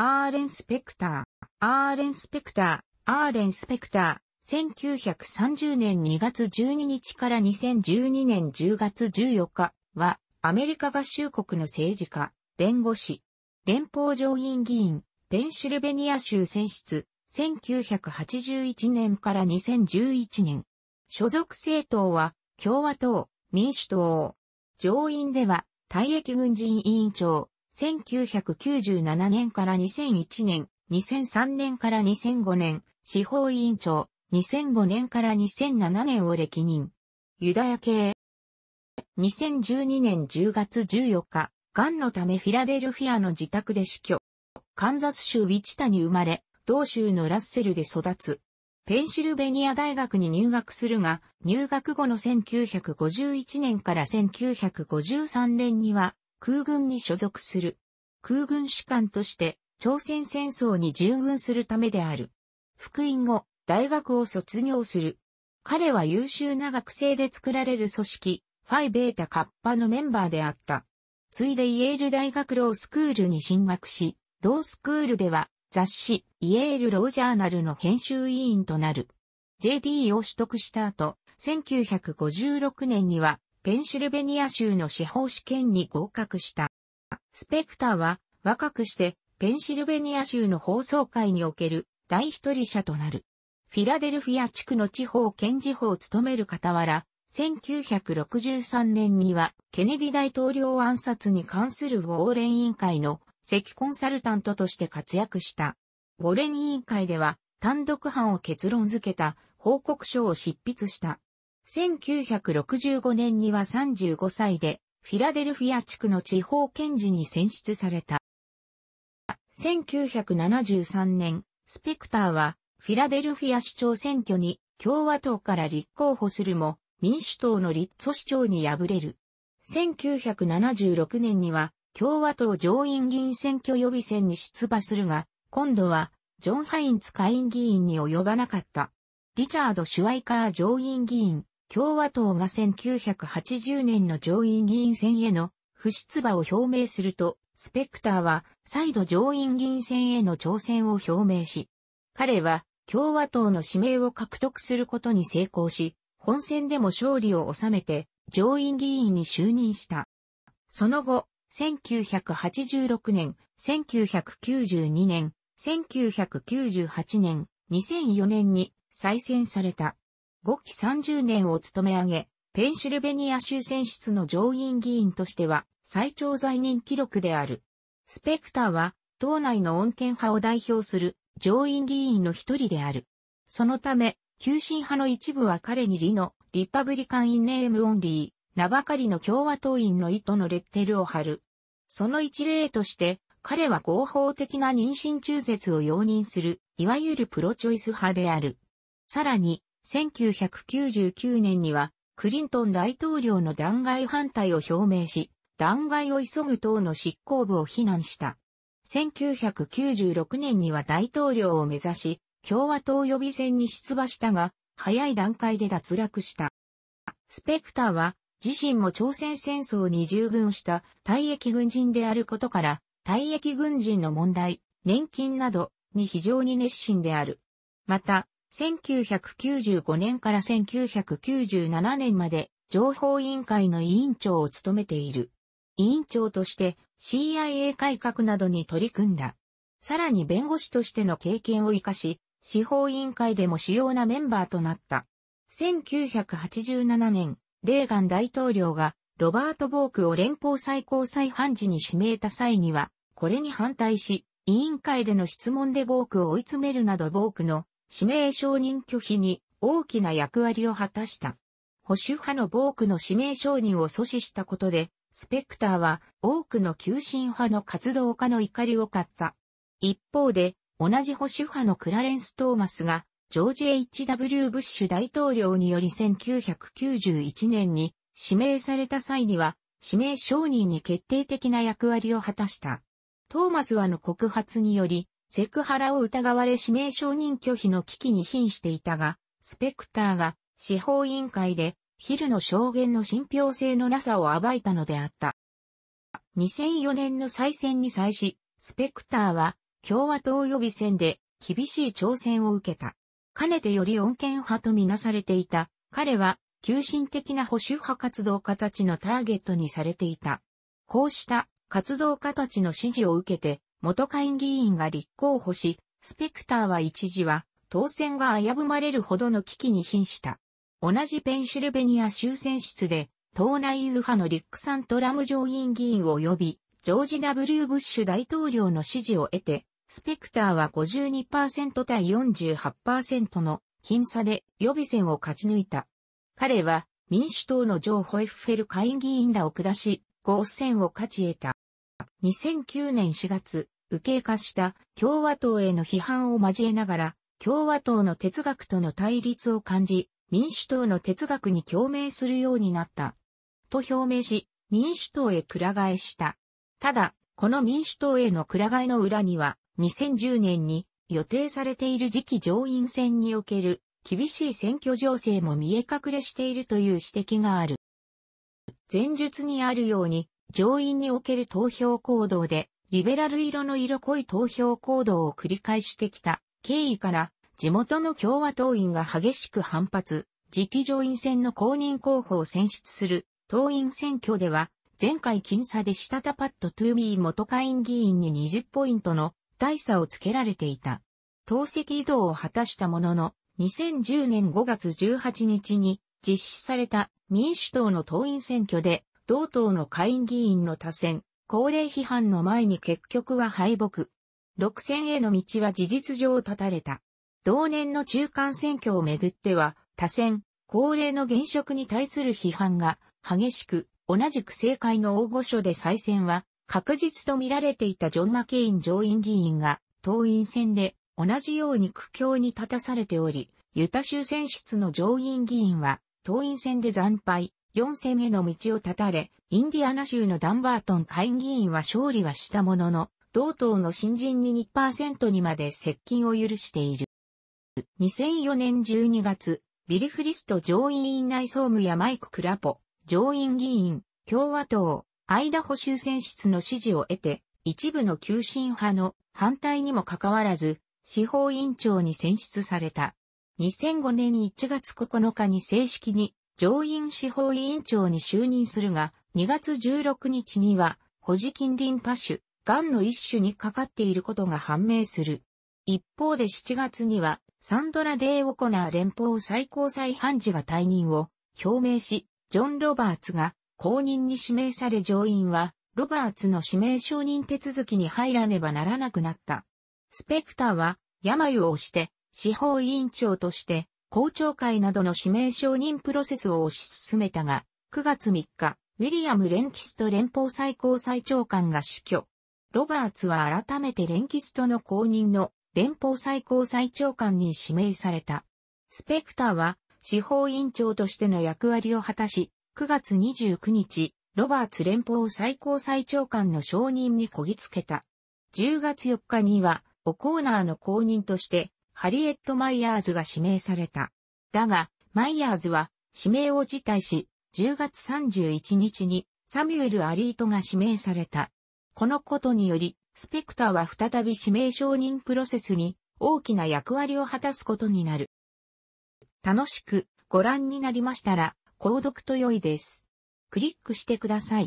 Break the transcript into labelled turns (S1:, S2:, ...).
S1: アーレン・スペクター、アーレン・スペクター、アーレン・スペクター、1930年2月12日から2012年10月14日は、アメリカ合衆国の政治家、弁護士、連邦上院議員、ペンシルベニア州選出、1981年から2011年。所属政党は、共和党、民主党。上院では、退役軍人委員長、1997年から2001年、2003年から2005年、司法委員長、2005年から2007年を歴任。ユダヤ系。2012年10月14日、癌のためフィラデルフィアの自宅で死去。カンザス州ウィチタに生まれ、同州のラッセルで育つ。ペンシルベニア大学に入学するが、入学後の1951年から1953年には、空軍に所属する。空軍士官として朝鮮戦争に従軍するためである。福音後、大学を卒業する。彼は優秀な学生で作られる組織、ファイベータカッパのメンバーであった。ついでイエール大学ロースクールに進学し、ロースクールでは雑誌イエールロージャーナルの編集委員となる。JD を取得した後、1956年にはペンシルベニア州の司法試験に合格した。スペクターは若くしてペンシルベニア州の放送会における第一人者となる。フィラデルフィア地区の地方検事法を務める傍ら、1963年にはケネディ大統領暗殺に関するウォーレン委員会の赤コンサルタントとして活躍した。ウォーレン委員会では単独犯を結論付けた報告書を執筆した。1965年には35歳で、フィラデルフィア地区の地方検事に選出された。1973年、スペクターは、フィラデルフィア市長選挙に共和党から立候補するも、民主党のリッツォ市長に敗れる。1976年には、共和党上院議員選挙予備選に出馬するが、今度は、ジョン・ハインツ下院議員に及ばなかった。リチャード・シュワイカー上院議員、共和党が1980年の上院議員選への不出馬を表明すると、スペクターは再度上院議員選への挑戦を表明し、彼は共和党の指名を獲得することに成功し、本選でも勝利を収めて上院議員に就任した。その後、1986年、1992年、1998年、2004年に再選された。5期30年を務め上げ、ペンシルベニア州選出の上院議員としては最長在任記録である。スペクターは、党内の穏健派を代表する上院議員の一人である。そのため、急進派の一部は彼に理のリパブリカン・イン・ネーム・オンリー、名ばかりの共和党員の意図のレッテルを貼る。その一例として、彼は合法的な妊娠中絶を容認する、いわゆるプロチョイス派である。さらに、1999年には、クリントン大統領の弾劾反対を表明し、弾劾を急ぐ党の執行部を非難した。1996年には大統領を目指し、共和党予備選に出馬したが、早い段階で脱落した。スペクターは、自身も朝鮮戦争に従軍した退役軍人であることから、退役軍人の問題、年金などに非常に熱心である。また、1995年から1997年まで情報委員会の委員長を務めている。委員長として CIA 改革などに取り組んだ。さらに弁護士としての経験を活かし、司法委員会でも主要なメンバーとなった。1987年、レーガン大統領がロバート・ボークを連邦最高裁判事に指名た際には、これに反対し、委員会での質問でボークを追い詰めるなどボークの指名承認拒否に大きな役割を果たした。保守派のボークの指名承認を阻止したことで、スペクターは多くの急進派の活動家の怒りを買った。一方で、同じ保守派のクラレンス・トーマスが、ジョージ・ H.W. ブッシュ大統領により1991年に指名された際には、指名承認に決定的な役割を果たした。トーマスはの告発により、セクハラを疑われ指名承認拒否の危機に瀕していたが、スペクターが司法委員会でヒルの証言の信憑性のなさを暴いたのであった。2004年の再選に際し、スペクターは共和党予備選で厳しい挑戦を受けた。かねてより穏健派とみなされていた、彼は急進的な保守派活動家たちのターゲットにされていた。こうした活動家たちの支持を受けて、元会議員が立候補し、スペクターは一時は当選が危ぶまれるほどの危機に瀕した。同じペンシルベニア州選出で、党内右派のリック・サントラム上院議員及び、ジョージ・ W・ ブッシュ大統領の支持を得て、スペクターは52%対48%の僅差で予備選を勝ち抜いた。彼は民主党のジョー・ホエッフェル会議員らを下し、合戦を勝ち得た。2009年4月、右傾化した共和党への批判を交えながら、共和党の哲学との対立を感じ、民主党の哲学に共鳴するようになった。と表明し、民主党へくら替えした。ただ、この民主党へのくら替えの裏には、2010年に予定されている次期上院選における厳しい選挙情勢も見え隠れしているという指摘がある。前述にあるように、上院における投票行動で、リベラル色の色濃い投票行動を繰り返してきた経緯から、地元の共和党員が激しく反発、次期上院選の公認候補を選出する党員選挙では、前回僅差で下田タパッド・トゥーミー元会員議員に20ポイントの大差をつけられていた。党籍移動を果たしたものの、2010年5月18日に実施された民主党の党員選挙で同党の下院議員の多選、高齢批判の前に結局は敗北。独占への道は事実上断たれた。同年の中間選挙をめぐっては、多選、高齢の現職に対する批判が激しく、同じく政界の大御所で再選は確実と見られていたジョン・マケイン上院議員が、党員選で同じように苦境に立たされており、ユタ州選出の上院議員は、党員選で惨敗、4戦への道を断たれ、インディアナ州のダンバートン会議員は勝利はしたものの、同党の新人に2%にまで接近を許している。2004年12月、ビル・フリスト上院院内総務やマイク・クラポ、上院議員、共和党、アイダホ州選出の支持を得て、一部の急進派の反対にもかかわらず、司法委員長に選出された。2005年1月9日に正式に上院司法委員長に就任するが、2月16日には、保持金ンリンパ腫、癌の一種にかかっていることが判明する。一方で7月には、サンドラ・デー・オコナー連邦最高裁判事が退任を表明し、ジョン・ロバーツが後任に指名され上院は、ロバーツの指名承認手続きに入らねばならなくなった。スペクターは、病を押して、司法委員長として、公聴会などの指名承認プロセスを推し進めたが、9月3日、ウィリアム・レンキスト連邦最高裁長官が死去。ロバーツは改めてレンキストの公認の連邦最高裁長官に指名された。スペクターは司法委員長としての役割を果たし、9月29日、ロバーツ連邦最高裁長官の承認にこぎつけた。10月4日には、オコーナーの公認として、ハリエット・マイヤーズが指名された。だが、マイヤーズは指名を辞退し、10月31日にサミュエル・アリートが指名された。このことにより、スペクターは再び指名承認プロセスに大きな役割を果たすことになる。楽しくご覧になりましたら、購読と良いです。クリックしてください。